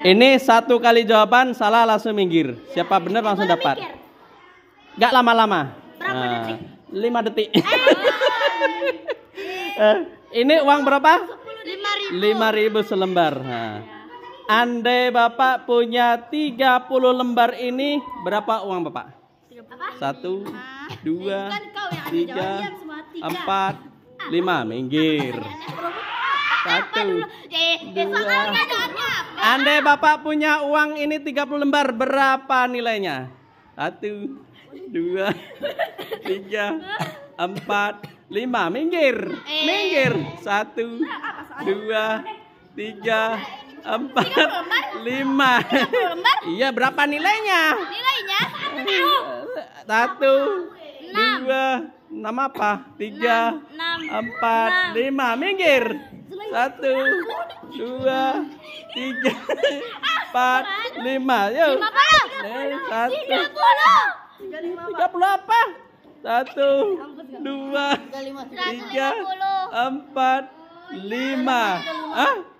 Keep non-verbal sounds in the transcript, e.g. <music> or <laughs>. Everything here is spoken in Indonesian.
Ini satu kali jawaban salah langsung minggir. Siapa benar langsung dapat. Gak lama-lama. Berapa nah, detik? Lima detik. Ah. <laughs> Eh. ini uang berapa? Lima ribu. selembar. Nah. Andai Bapak punya tiga puluh lembar ini, berapa uang Bapak? Satu, ah. dua, kan tiga, empat, ah. lima, minggir. Satu. Eh, eh, dua. Andai Bapak punya uang ini tiga puluh lembar, berapa nilainya? Satu, dua, tiga, empat, lima. Minggir, eh. minggir. Satu, dua, tiga, empat, lima. Iya, berapa nilainya? Nilainya satu dua enam apa tiga empat lima minggir satu dua tiga empat lima yuk satu tiga puluh apa satu dua tiga empat lima ah